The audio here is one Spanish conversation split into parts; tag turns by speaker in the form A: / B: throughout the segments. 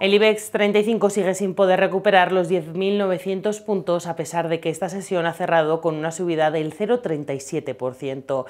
A: El IBEX 35 sigue sin poder recuperar los 10.900 puntos a pesar de que esta sesión ha cerrado con una subida del 0,37%.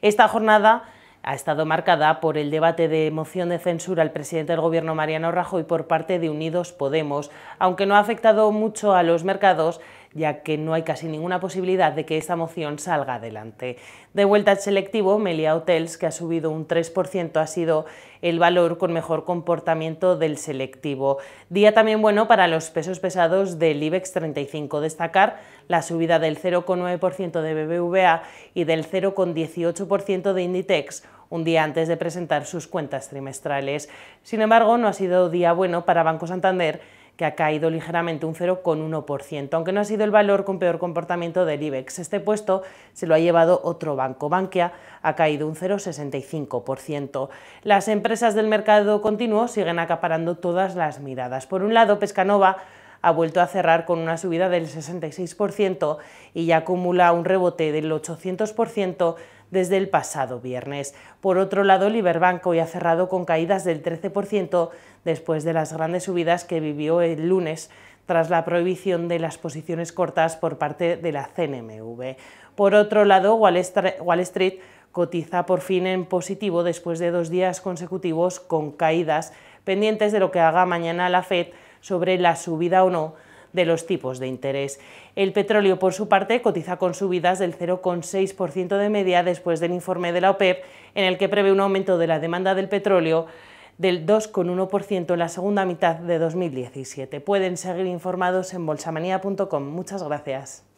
A: Esta jornada ha estado marcada por el debate de moción de censura al presidente del Gobierno Mariano Rajoy por parte de Unidos Podemos, aunque no ha afectado mucho a los mercados ya que no hay casi ninguna posibilidad de que esta moción salga adelante. De vuelta al selectivo, Melia Hotels, que ha subido un 3%, ha sido el valor con mejor comportamiento del selectivo. Día también bueno para los pesos pesados del IBEX 35. Destacar la subida del 0,9% de BBVA y del 0,18% de Inditex un día antes de presentar sus cuentas trimestrales. Sin embargo, no ha sido día bueno para Banco Santander, que ha caído ligeramente un 0,1%, aunque no ha sido el valor con peor comportamiento del IBEX. Este puesto se lo ha llevado otro banco. Bankia ha caído un 0,65%. Las empresas del mercado continuo siguen acaparando todas las miradas. Por un lado, Pescanova ha vuelto a cerrar con una subida del 66% y ya acumula un rebote del 800% desde el pasado viernes. Por otro lado, el hoy ha cerrado con caídas del 13% después de las grandes subidas que vivió el lunes tras la prohibición de las posiciones cortas por parte de la CNMV. Por otro lado, Wall Street cotiza por fin en positivo después de dos días consecutivos con caídas, pendientes de lo que haga mañana la Fed sobre la subida o no de los tipos de interés. El petróleo, por su parte, cotiza con subidas del 0,6% de media después del informe de la OPEP, en el que prevé un aumento de la demanda del petróleo del 2,1% en la segunda mitad de 2017. Pueden seguir informados en bolsamanía.com. Muchas gracias.